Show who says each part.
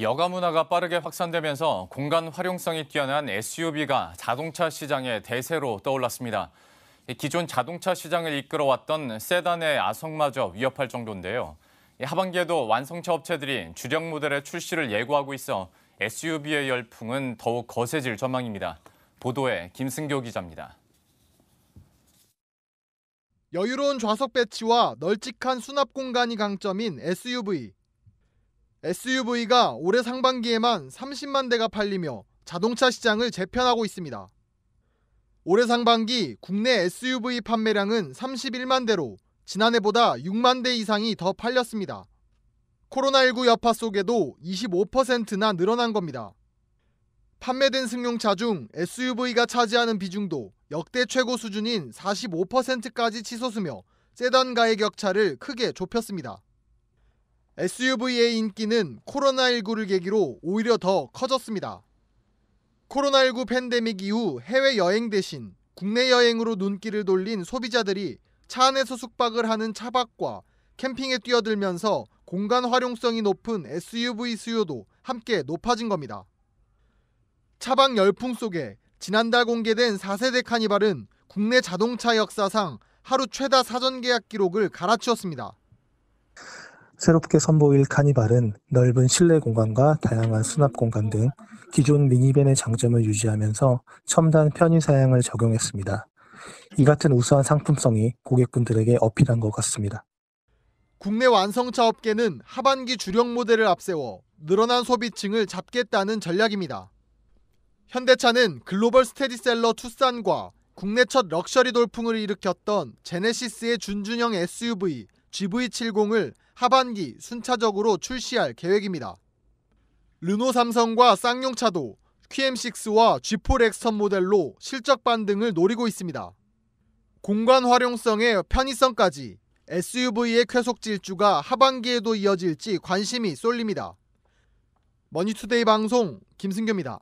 Speaker 1: 여가 문화가 빠르게 확산되면서 공간 활용성이 뛰어난 SUV가 자동차 시장의 대세로 떠올랐습니다. 기존 자동차 시장을 이끌어왔던 세단의 아성마저 위협할 정도인데요. 하반기에도 완성차 업체들이 주력 모델의 출시를 예고하고 있어 SUV의 열풍은 더욱 거세질 전망입니다. 보도에 김승교 기자입니다.
Speaker 2: 여유로운 좌석 배치와 널찍한 수납 공간이 강점인 SUV. SUV가 올해 상반기에만 30만 대가 팔리며 자동차 시장을 재편하고 있습니다. 올해 상반기 국내 SUV 판매량은 31만 대로 지난해보다 6만 대 이상이 더 팔렸습니다. 코로나19 여파 속에도 25%나 늘어난 겁니다. 판매된 승용차 중 SUV가 차지하는 비중도 역대 최고 수준인 45%까지 치솟으며 세단가의 격차를 크게 좁혔습니다. SUV의 인기는 코로나19를 계기로 오히려 더 커졌습니다. 코로나19 팬데믹 이후 해외 여행 대신 국내 여행으로 눈길을 돌린 소비자들이 차 안에서 숙박을 하는 차박과 캠핑에 뛰어들면서 공간 활용성이 높은 SUV 수요도 함께 높아진 겁니다. 차박 열풍 속에 지난달 공개된 4세대 카니발은 국내 자동차 역사상 하루 최다 사전 계약 기록을 갈아치웠습니다.
Speaker 3: 새롭게 선보일 카니발은 넓은 실내 공간과 다양한 수납 공간 등 기존 미니밴의 장점을 유지하면서 첨단 편의 사양을 적용했습니다. 이 같은 우수한 상품성이 고객분들에게 어필한 것 같습니다.
Speaker 2: 국내 완성차 업계는 하반기 주력 모델을 앞세워 늘어난 소비층을 잡겠다는 전략입니다. 현대차는 글로벌 스테디셀러 투싼과 국내 첫 럭셔리 돌풍을 일으켰던 제네시스의 준준형 SUV GV70을 하반기 순차적으로 출시할 계획입니다. 르노 삼성과 쌍용차도 QM6와 G4 렉스턴 모델로 실적 반등을 노리고 있습니다. 공간 활용성의 편의성까지 SUV의 쾌속 질주가 하반기에도 이어질지 관심이 쏠립니다. 머니투데이 방송 김승규입니다.